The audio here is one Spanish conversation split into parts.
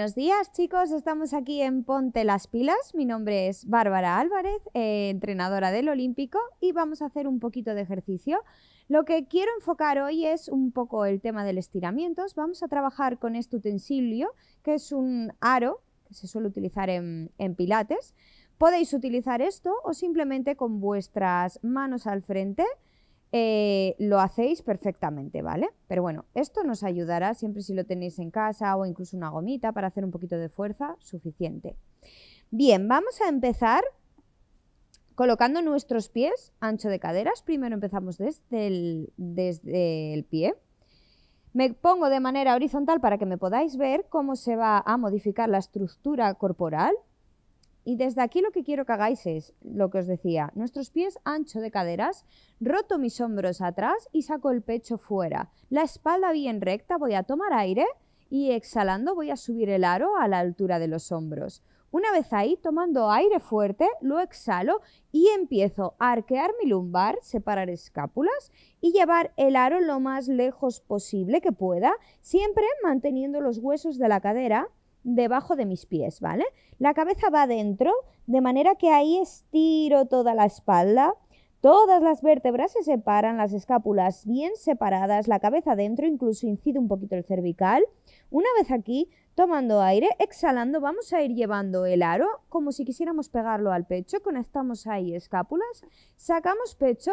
Buenos días chicos, estamos aquí en Ponte las Pilas. Mi nombre es Bárbara Álvarez, eh, entrenadora del Olímpico, y vamos a hacer un poquito de ejercicio. Lo que quiero enfocar hoy es un poco el tema del estiramiento. Vamos a trabajar con este utensilio, que es un aro que se suele utilizar en, en pilates. Podéis utilizar esto o simplemente con vuestras manos al frente eh, lo hacéis perfectamente, ¿vale? Pero bueno, esto nos ayudará siempre si lo tenéis en casa o incluso una gomita para hacer un poquito de fuerza suficiente. Bien, vamos a empezar colocando nuestros pies ancho de caderas. Primero empezamos desde desde el pie. Me pongo de manera horizontal para que me podáis ver cómo se va a modificar la estructura corporal y desde aquí lo que quiero que hagáis es lo que os decía, nuestros pies ancho de caderas, roto mis hombros atrás y saco el pecho fuera. La espalda bien recta, voy a tomar aire y exhalando voy a subir el aro a la altura de los hombros. Una vez ahí, tomando aire fuerte, lo exhalo y empiezo a arquear mi lumbar, separar escápulas y llevar el aro lo más lejos posible que pueda, siempre manteniendo los huesos de la cadera debajo de mis pies, ¿vale? La cabeza va adentro, de manera que ahí estiro toda la espalda. Todas las vértebras se separan, las escápulas bien separadas, la cabeza adentro, incluso incide un poquito el cervical. Una vez aquí, tomando aire, exhalando, vamos a ir llevando el aro como si quisiéramos pegarlo al pecho. Conectamos ahí escápulas, sacamos pecho,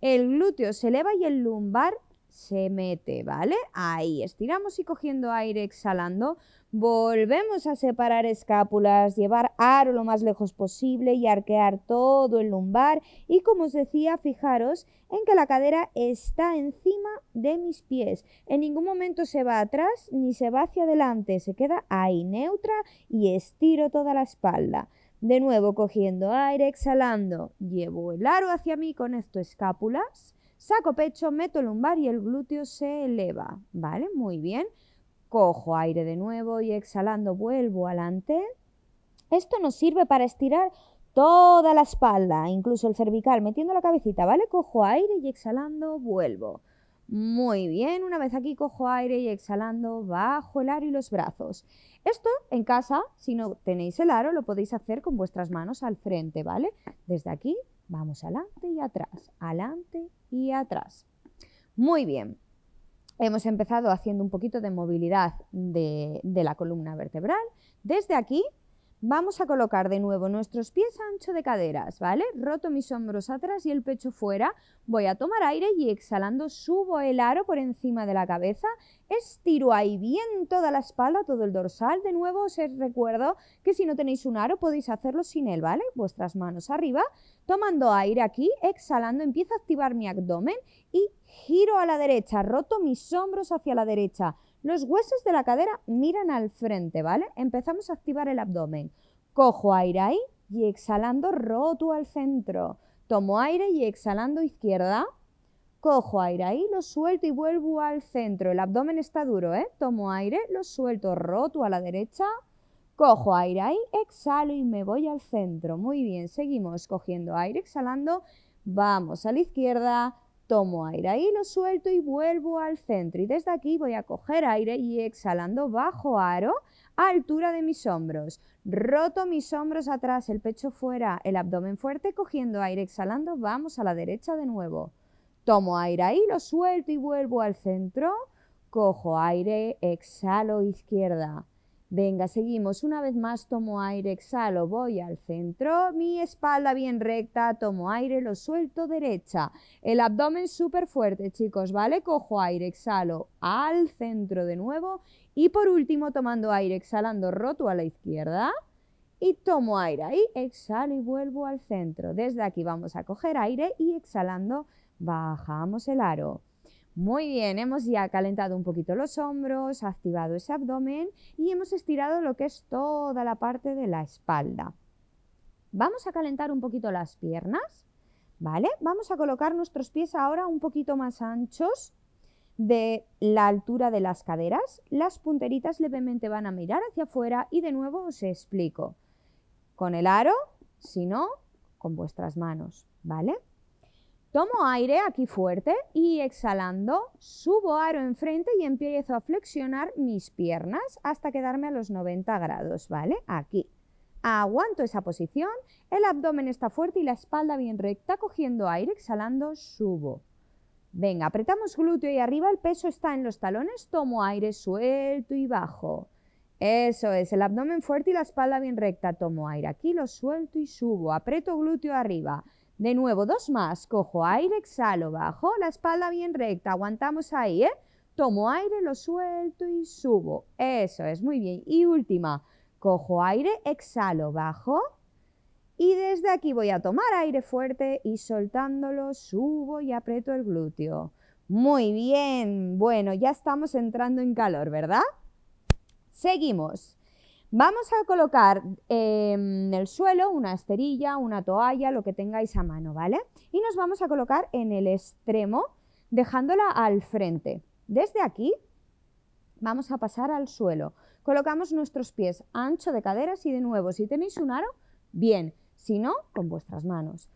el glúteo se eleva y el lumbar se mete, ¿vale? Ahí, estiramos y cogiendo aire, exhalando. Volvemos a separar escápulas, llevar aro lo más lejos posible y arquear todo el lumbar. Y como os decía, fijaros en que la cadera está encima de mis pies. En ningún momento se va atrás ni se va hacia adelante, se queda ahí neutra y estiro toda la espalda. De nuevo cogiendo aire, exhalando, llevo el aro hacia mí, con esto escápulas, saco pecho, meto lumbar y el glúteo se eleva. ¿Vale? Muy bien. Cojo aire de nuevo y exhalando vuelvo adelante. Esto nos sirve para estirar toda la espalda, incluso el cervical, metiendo la cabecita, ¿vale? Cojo aire y exhalando vuelvo. Muy bien, una vez aquí cojo aire y exhalando bajo el aro y los brazos. Esto en casa, si no tenéis el aro, lo podéis hacer con vuestras manos al frente, ¿vale? Desde aquí vamos adelante y atrás, adelante y atrás. Muy bien, hemos empezado haciendo un poquito de movilidad de, la columna vertebral. Desde aquí Vamos a colocar de nuevo nuestros pies ancho de caderas, ¿vale? Roto mis hombros atrás y el pecho fuera. Voy a tomar aire y exhalando subo el aro por encima de la cabeza. Estiro ahí bien toda la espalda, todo el dorsal. De nuevo os recuerdo que si no tenéis un aro podéis hacerlo sin él, ¿vale? Vuestras manos arriba. Tomando aire aquí, exhalando, empiezo a activar mi abdomen y giro a la derecha. Roto mis hombros hacia la derecha los huesos de la cadera miran al frente, ¿vale? Empezamos a activar el abdomen. Cojo aire ahí y exhalando roto al centro. Tomo aire y exhalando izquierda. Cojo aire ahí, lo suelto y vuelvo al centro. El abdomen está duro, ¿eh? Tomo aire, lo suelto roto a la derecha. Cojo aire ahí, exhalo y me voy al centro. Muy bien, seguimos cogiendo aire, exhalando. Vamos a la izquierda, tomo aire ahí, lo suelto y vuelvo al centro. Y desde aquí voy a coger aire y exhalando bajo aro a altura de mis hombros. Roto mis hombros atrás, el pecho fuera, el abdomen fuerte, cogiendo aire, exhalando, vamos a la derecha de nuevo. Tomo aire ahí, lo suelto y vuelvo al centro. Cojo aire, exhalo izquierda. Venga, seguimos. Una vez más tomo aire, exhalo, voy al centro, mi espalda bien recta, tomo aire, lo suelto derecha. El abdomen súper fuerte, chicos, ¿vale? Cojo aire, exhalo, al centro de nuevo. Y por último, tomando aire, exhalando, roto a la izquierda. Y tomo aire ahí, exhalo y vuelvo al centro. Desde aquí vamos a coger aire y exhalando, bajamos el aro. Muy bien, hemos ya calentado un poquito los hombros, activado ese abdomen y hemos estirado lo que es toda la parte de la espalda. Vamos a calentar un poquito las piernas, ¿vale? Vamos a colocar nuestros pies ahora un poquito más anchos de la altura de las caderas. Las punteritas levemente van a mirar hacia afuera y de nuevo os explico. Con el aro, si no, con vuestras manos, ¿vale? Tomo aire aquí fuerte y exhalando, subo aro enfrente y empiezo a flexionar mis piernas hasta quedarme a los 90 grados, ¿vale? Aquí. Aguanto esa posición, el abdomen está fuerte y la espalda bien recta, cogiendo aire, exhalando, subo. Venga, apretamos glúteo y arriba, el peso está en los talones, tomo aire suelto y bajo. Eso es, el abdomen fuerte y la espalda bien recta, tomo aire aquí, lo suelto y subo, aprieto glúteo arriba. De nuevo, dos más. Cojo aire, exhalo, bajo la espalda bien recta. Aguantamos ahí, ¿eh? Tomo aire, lo suelto y subo. Eso es, muy bien. Y última. Cojo aire, exhalo, bajo. Y desde aquí voy a tomar aire fuerte y soltándolo subo y aprieto el glúteo. Muy bien. Bueno, ya estamos entrando en calor, ¿verdad? Seguimos. Vamos a colocar em, en el suelo una esterilla, una toalla, lo que tengáis a mano, ¿vale? Y nos vamos a colocar en el extremo, dejándola al frente. Desde aquí vamos a pasar al suelo. Colocamos nuestros pies ancho de caderas y de nuevo, si tenéis un aro, bien, si no, con vuestras manos.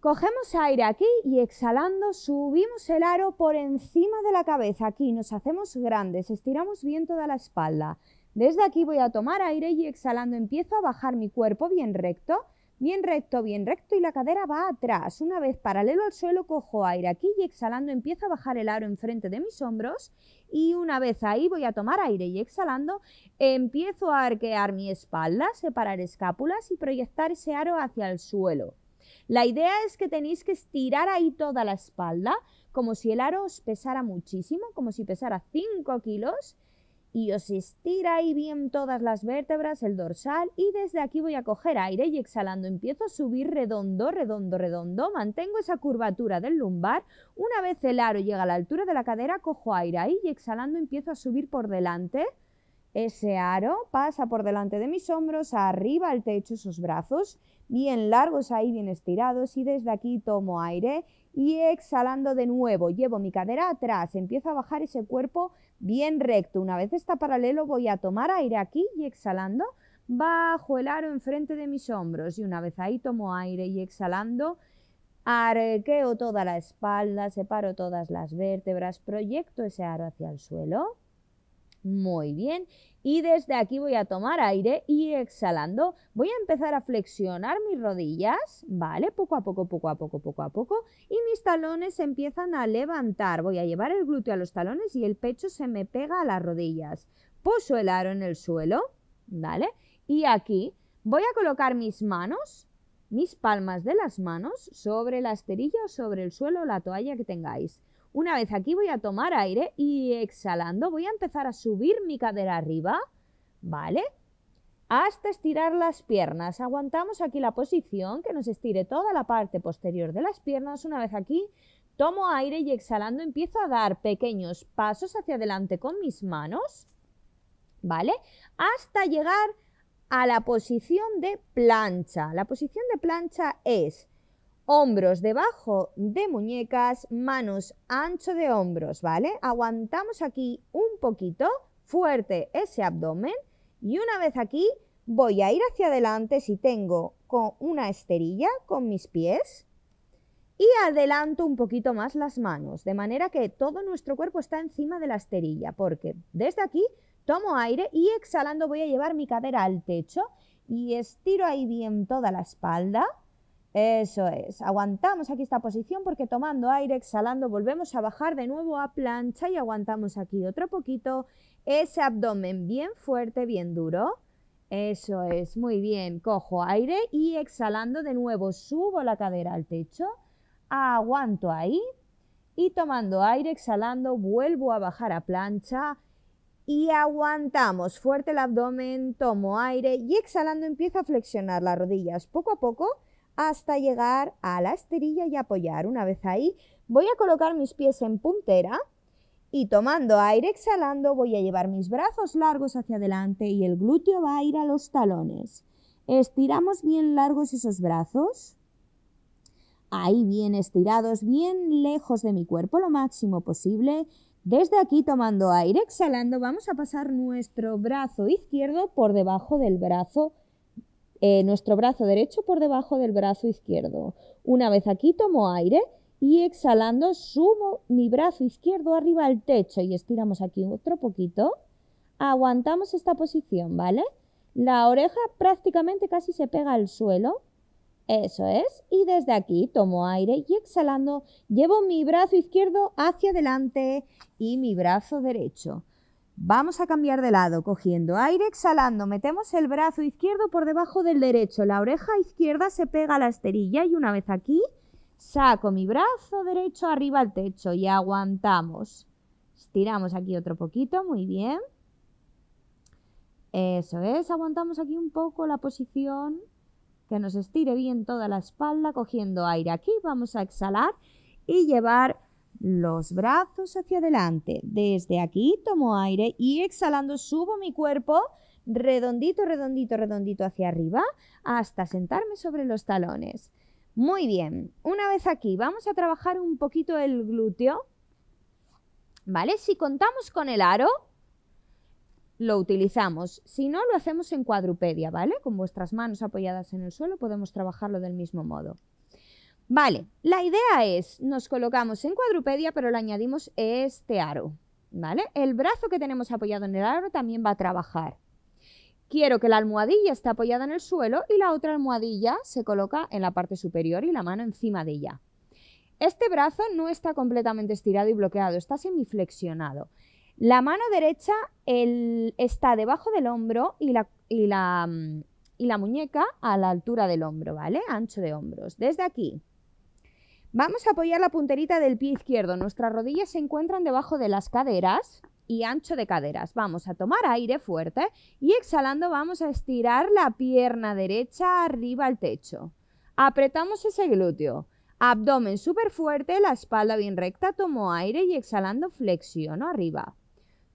Cogemos aire aquí y exhalando subimos el aro por encima de la cabeza. Aquí nos hacemos grandes, estiramos bien toda la espalda. Desde aquí voy a tomar aire y exhalando empiezo a bajar mi cuerpo bien recto, bien recto, bien recto y la cadera va atrás. Una vez paralelo al suelo cojo aire aquí y exhalando empiezo a bajar el aro enfrente de mis hombros y una vez ahí voy a tomar aire y exhalando empiezo a arquear mi espalda, separar escápulas y proyectar ese aro hacia el suelo. La idea es que tenéis que estirar ahí toda la espalda, como si el aro os pesara muchísimo, como si pesara 5 kilos, y os estira ahí bien todas las vértebras, el dorsal y desde aquí voy a coger aire y exhalando empiezo a subir redondo, redondo, redondo, mantengo esa curvatura del lumbar, una vez el aro llega a la altura de la cadera cojo aire ahí y exhalando empiezo a subir por delante, ese aro pasa por delante de mis hombros, arriba al techo esos brazos, bien largos ahí, bien estirados y desde aquí tomo aire y exhalando de nuevo, llevo mi cadera atrás, empiezo a bajar ese cuerpo bien recto, una vez está paralelo voy a tomar aire aquí y exhalando, bajo el aro enfrente de mis hombros y una vez ahí tomo aire y exhalando, arqueo toda la espalda, separo todas las vértebras, proyecto ese aro hacia el suelo. Muy bien. Y desde aquí voy a tomar aire y exhalando voy a empezar a flexionar mis rodillas, ¿vale? Poco a poco, poco a poco, poco a poco. Y mis talones empiezan a levantar. Voy a llevar el glúteo a los talones y el pecho se me pega a las rodillas. Poso el aro en el suelo, ¿vale? Y aquí voy a colocar mis manos, mis palmas de las manos sobre la esterilla o sobre el suelo o la toalla que tengáis. Una vez aquí voy a tomar aire y exhalando voy a empezar a subir mi cadera arriba, ¿vale? Hasta estirar las piernas. Aguantamos aquí la posición, que nos estire toda la parte posterior de las piernas. Una vez aquí, tomo aire y exhalando empiezo a dar pequeños pasos hacia adelante con mis manos, ¿vale? Hasta llegar a la posición de plancha. La posición de plancha es hombros debajo de muñecas, manos ancho de hombros, ¿vale? Aguantamos aquí un poquito, fuerte ese abdomen y una vez aquí voy a ir hacia adelante si tengo con una esterilla con mis pies y adelanto un poquito más las manos, de manera que todo nuestro cuerpo está encima de la esterilla, porque desde aquí tomo aire y exhalando voy a llevar mi cadera al techo y estiro ahí bien toda la espalda eso es, aguantamos aquí esta posición porque tomando aire, exhalando, volvemos a bajar de nuevo a plancha y aguantamos aquí otro poquito ese abdomen bien fuerte, bien duro. Eso es, muy bien, cojo aire y exhalando de nuevo subo la cadera al techo, aguanto ahí y tomando aire, exhalando, vuelvo a bajar a plancha y aguantamos fuerte el abdomen, tomo aire y exhalando empiezo a flexionar las rodillas poco a poco hasta llegar a la esterilla y apoyar. Una vez ahí, voy a colocar mis pies en puntera y tomando aire exhalando voy a llevar mis brazos largos hacia adelante y el glúteo va a ir a los talones. Estiramos bien largos esos brazos. Ahí bien estirados, bien lejos de mi cuerpo lo máximo posible. Desde aquí tomando aire exhalando vamos a pasar nuestro brazo izquierdo por debajo del brazo eh, nuestro brazo derecho por debajo del brazo izquierdo. Una vez aquí tomo aire y exhalando sumo mi brazo izquierdo arriba al techo y estiramos aquí otro poquito. Aguantamos esta posición, ¿vale? La oreja prácticamente casi se pega al suelo. Eso es. Y desde aquí tomo aire y exhalando llevo mi brazo izquierdo hacia adelante y mi brazo derecho. Vamos a cambiar de lado, cogiendo aire, exhalando, metemos el brazo izquierdo por debajo del derecho, la oreja izquierda se pega a la esterilla y una vez aquí, saco mi brazo derecho arriba al techo y aguantamos. Estiramos aquí otro poquito, muy bien. Eso es, aguantamos aquí un poco la posición, que nos estire bien toda la espalda, cogiendo aire aquí, vamos a exhalar y llevar los brazos hacia adelante. Desde aquí tomo aire y exhalando subo mi cuerpo redondito, redondito, redondito hacia arriba hasta sentarme sobre los talones. Muy bien, una vez aquí vamos a trabajar un poquito el glúteo. ¿Vale? Si contamos con el aro, lo utilizamos. Si no, lo hacemos en cuadrupedia, ¿vale? Con vuestras manos apoyadas en el suelo podemos trabajarlo del mismo modo. Vale, la idea es, nos colocamos en cuadrupedia, pero le añadimos este aro, ¿vale? El brazo que tenemos apoyado en el aro también va a trabajar. Quiero que la almohadilla esté apoyada en el suelo y la otra almohadilla se coloca en la parte superior y la mano encima de ella. Este brazo no está completamente estirado y bloqueado, está semiflexionado. La mano derecha está debajo del hombro y la, mm, y la muñeca a la altura del hombro, ¿vale? Ancho de hombros. Desde aquí Vamos a apoyar la punterita del pie izquierdo. Nuestras rodillas se encuentran debajo de las caderas y ancho de caderas. Vamos a tomar aire fuerte y exhalando vamos a estirar la pierna derecha arriba al techo. Apretamos ese glúteo. Abdomen súper fuerte, la espalda bien recta, tomo aire y exhalando flexiono arriba.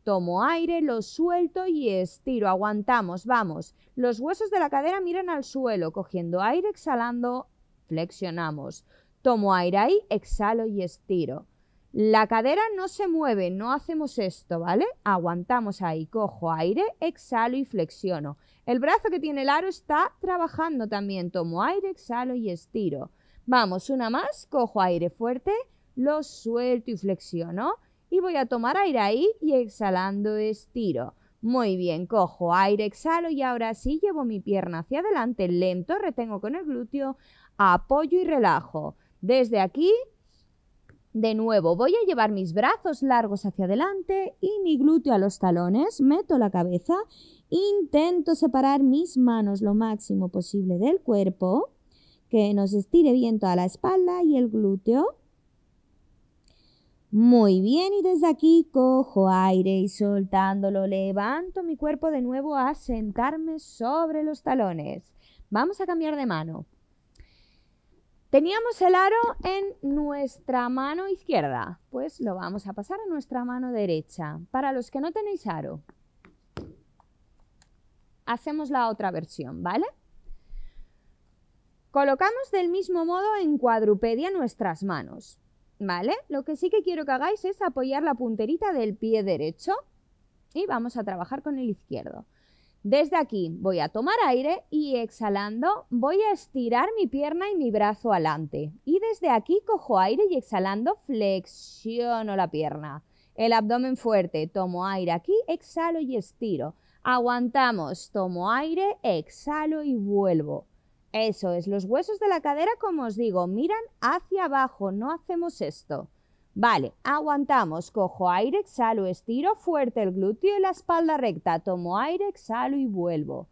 Tomo aire, lo suelto y estiro. Aguantamos, vamos. Los huesos de la cadera miran al suelo, cogiendo aire, exhalando, flexionamos. Tomo aire ahí, exhalo y estiro. La cadera no se mueve, no hacemos esto, ¿vale? Aguantamos ahí, cojo aire, exhalo y flexiono. El brazo que tiene el aro está trabajando también. Tomo aire, exhalo y estiro. Vamos, una más, cojo aire fuerte, lo suelto y flexiono. Y voy a tomar aire ahí y exhalando estiro. Muy bien, cojo aire, exhalo y ahora sí llevo mi pierna hacia adelante, lento, retengo con el glúteo, apoyo y relajo. Desde aquí, de nuevo, voy a llevar mis brazos largos hacia adelante y mi glúteo a los talones, meto la cabeza, intento separar mis manos lo máximo posible del cuerpo, que nos estire bien toda la espalda y el glúteo. Muy bien, y desde aquí cojo aire y soltándolo levanto mi cuerpo de nuevo a sentarme sobre los talones. Vamos a cambiar de mano. Teníamos el aro en nuestra mano izquierda, pues lo vamos a pasar a nuestra mano derecha. Para los que no tenéis aro, hacemos la otra versión, ¿vale? Colocamos del mismo modo en cuadrupedia nuestras manos, ¿vale? Lo que sí que quiero que hagáis es apoyar la punterita del pie derecho y vamos a trabajar con el izquierdo. Desde aquí voy a tomar aire y exhalando voy a estirar mi pierna y mi brazo adelante. Y desde aquí cojo aire y exhalando flexiono la pierna. El abdomen fuerte, tomo aire aquí, exhalo y estiro. Aguantamos, tomo aire, exhalo y vuelvo. Eso es, los huesos de la cadera, como os digo, miran hacia abajo, no hacemos esto. Vale, aguantamos, cojo aire, exhalo, estiro fuerte el glúteo y la espalda recta, tomo aire, exhalo y vuelvo.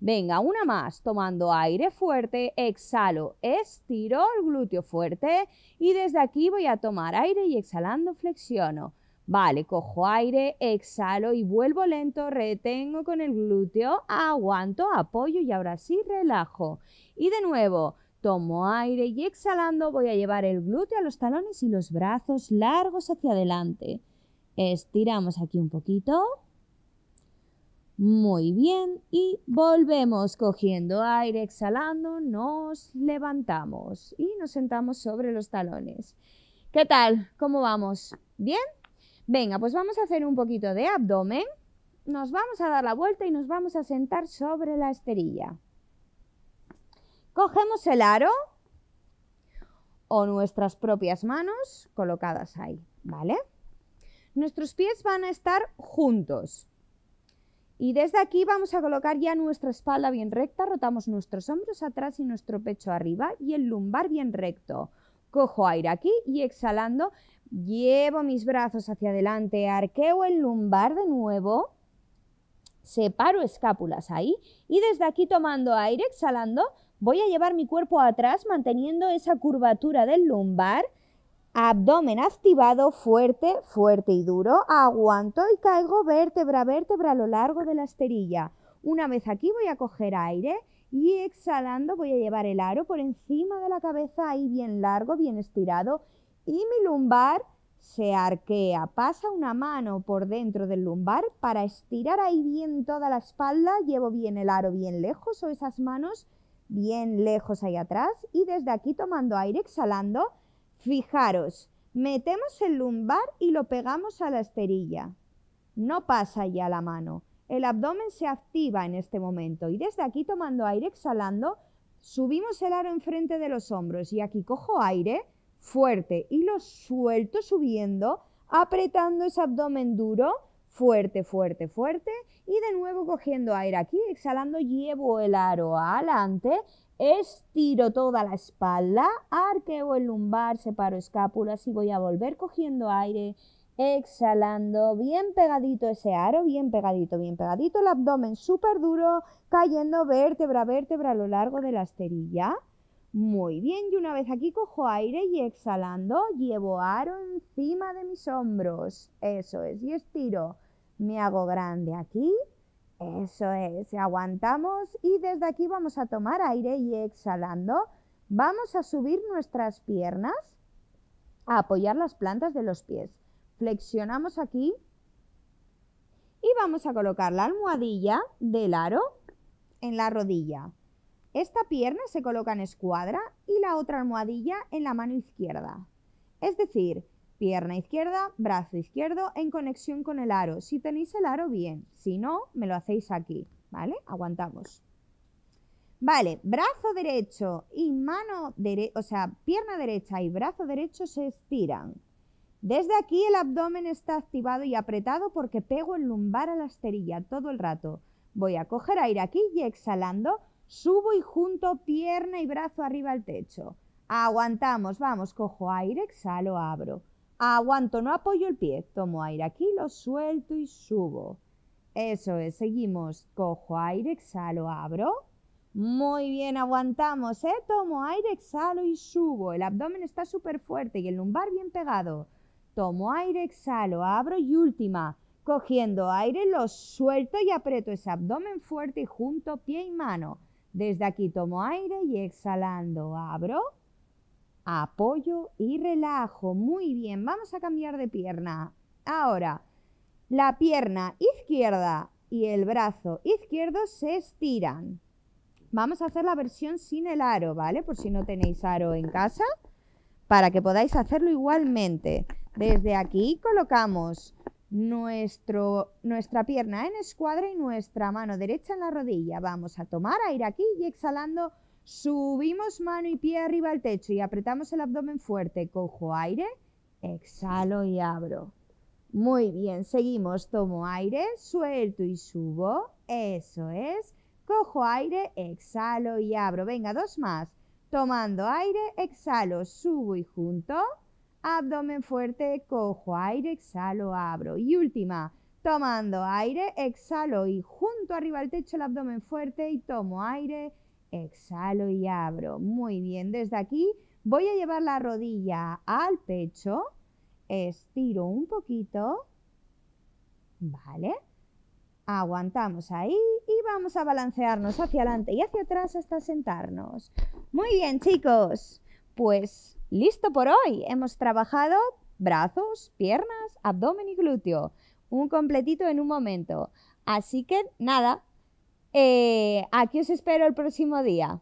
Venga, una más, tomando aire fuerte, exhalo, estiro el glúteo fuerte y desde aquí voy a tomar aire y exhalando flexiono. Vale, cojo aire, exhalo y vuelvo lento, retengo con el glúteo, aguanto, apoyo y ahora sí relajo. Y de nuevo, Tomo aire y exhalando voy a llevar el glúteo a los talones y los brazos largos hacia adelante. Estiramos aquí un poquito. Muy bien y volvemos cogiendo aire, exhalando, nos levantamos y nos sentamos sobre los talones. ¿Qué tal? ¿Cómo vamos? ¿Bien? Venga, pues vamos a hacer un poquito de abdomen. Nos vamos a dar la vuelta y nos vamos a sentar sobre la esterilla. Cogemos el aro o nuestras propias manos colocadas ahí, ¿vale? Nuestros pies van a estar juntos. Y desde aquí vamos a colocar ya nuestra espalda bien recta, rotamos nuestros hombros atrás y nuestro pecho arriba y el lumbar bien recto. Cojo aire aquí y exhalando, llevo mis brazos hacia adelante, arqueo el lumbar de nuevo, separo escápulas ahí y desde aquí tomando aire, exhalando, Voy a llevar mi cuerpo atrás manteniendo esa curvatura del lumbar. Abdomen activado, fuerte, fuerte y duro. Aguanto y caigo vértebra, a vértebra a lo largo de la esterilla. Una vez aquí voy a coger aire y exhalando voy a llevar el aro por encima de la cabeza, ahí bien largo, bien estirado. Y mi lumbar se arquea, pasa una mano por dentro del lumbar para estirar ahí bien toda la espalda, llevo bien el aro bien lejos o esas manos bien lejos ahí atrás y desde aquí tomando aire, exhalando, fijaros, metemos el lumbar y lo pegamos a la esterilla. No pasa ya la mano. El abdomen se activa en este momento y desde aquí tomando aire, exhalando, subimos el aro enfrente de los hombros y aquí cojo aire fuerte y lo suelto subiendo, apretando ese abdomen duro fuerte, fuerte, fuerte. Y de nuevo cogiendo aire aquí, exhalando, llevo el aro adelante, estiro toda la espalda, arqueo el lumbar, separo escápulas y voy a volver cogiendo aire, exhalando, bien pegadito ese aro, bien pegadito, bien pegadito, el abdomen súper duro, cayendo vértebra, a vértebra a lo largo de la esterilla. Muy bien, y una vez aquí cojo aire y exhalando, llevo aro encima de mis hombros. Eso es, y estiro me hago grande aquí, eso es, aguantamos y desde aquí vamos a tomar aire y exhalando, vamos a subir nuestras piernas, a apoyar las plantas de los pies. Flexionamos aquí y vamos a colocar la almohadilla del aro en la rodilla. Esta pierna se coloca en escuadra y la otra almohadilla en la mano izquierda. Es decir, Pierna izquierda, brazo izquierdo en conexión con el aro. Si tenéis el aro, bien. Si no, me lo hacéis aquí, ¿vale? Aguantamos. Vale, brazo derecho y mano derecha, o sea, pierna derecha y brazo derecho se estiran. Desde aquí el abdomen está activado y apretado porque pego el lumbar a la esterilla todo el rato. Voy a coger aire aquí y exhalando, subo y junto pierna y brazo arriba al techo. Aguantamos, vamos, cojo aire, exhalo, abro. Aguanto, no apoyo el pie, tomo aire aquí, lo suelto y subo. Eso es, seguimos. Cojo aire, exhalo, abro. Muy bien, aguantamos, ¿eh? Tomo aire, exhalo y subo. El abdomen está súper fuerte y el lumbar bien pegado. Tomo aire, exhalo, abro y última. Cogiendo aire, lo suelto y aprieto ese abdomen fuerte y junto pie y mano. Desde aquí tomo aire y exhalando, abro apoyo y relajo. Muy bien, vamos a cambiar de pierna. Ahora, la pierna izquierda y el brazo izquierdo se estiran. Vamos a hacer la versión sin el aro, ¿vale? Por si no tenéis aro en casa, para que podáis hacerlo igualmente. Desde aquí colocamos nuestro, nuestra pierna en escuadra y nuestra mano derecha en la rodilla. Vamos a tomar aire aquí y exhalando Subimos mano y pie arriba al techo y apretamos el abdomen fuerte. Cojo aire, exhalo y abro. Muy bien, seguimos. Tomo aire, suelto y subo. Eso es. Cojo aire, exhalo y abro. Venga, dos más. Tomando aire, exhalo, subo y junto. Abdomen fuerte, cojo aire, exhalo, abro. Y última. Tomando aire, exhalo y junto arriba al techo el abdomen fuerte y tomo aire, exhalo y abro. Muy bien, desde aquí voy a llevar la rodilla al pecho, estiro un poquito, ¿vale? Aguantamos ahí y vamos a balancearnos hacia adelante y hacia atrás hasta sentarnos. Muy bien, chicos. Pues listo por hoy. Hemos trabajado brazos, piernas, abdomen y glúteo. Un completito en un momento. Así que nada, eh, aquí os espero el próximo día.